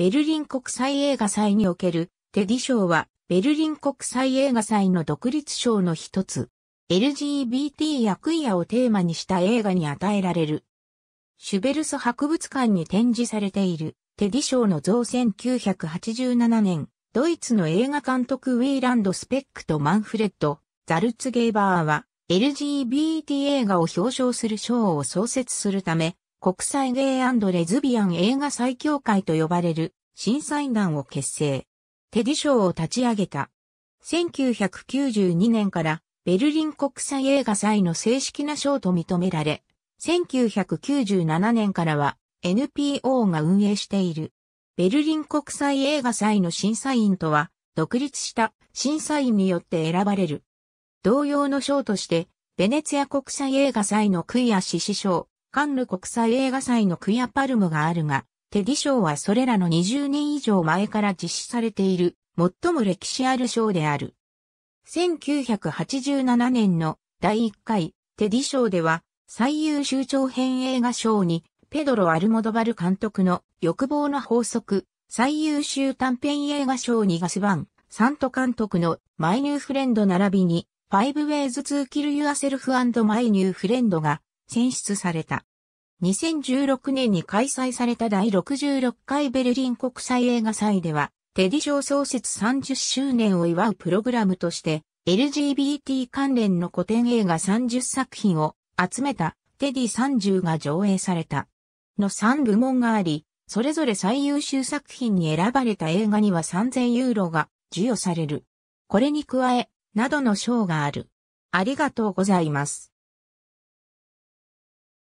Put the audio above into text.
ベルリン国際映画祭におけるテディ賞は、ベルリン国際映画祭の独立賞の一つ。LGBT やクイアをテーマにした映画に与えられる。シュベルス博物館に展示されているテディ賞の像1987年、ドイツの映画監督ウィーランド・スペックとマンフレッド・ザルツゲーバーは LGBT 映画を表彰する賞を創設するため国際ゲイレズビアン映画最強会と呼ばれる審査員団を結成。テディ賞を立ち上げた。1992年からベルリン国際映画祭の正式な賞と認められ、1997年からは NPO が運営している。ベルリン国際映画祭の審査員とは、独立した審査員によって選ばれる。同様の賞として、ベネツィア国際映画祭のクイア獅子賞、カンヌ国際映画祭のクヤパルムがあるが、テディ賞はそれらの20年以上前から実施されている、最も歴史ある賞である。1987年の第1回テディ賞では、最優秀長編映画賞に、ペドロ・アルモドバル監督の欲望の法則、最優秀短編映画賞にガスバン、サント監督のマイニューフレンド並びに、ファイブウェイズ・ツー・キル・ユアセルフ・マイニューフレンドが選出された。2016年に開催された第66回ベルリン国際映画祭では、テディ賞創設30周年を祝うプログラムとして、LGBT 関連の古典映画30作品を集めたテディ30が上映された。の3部門があり、それぞれ最優秀作品に選ばれた映画には3000ユーロが授与される。これに加え、などの賞がある。ありがとうございます。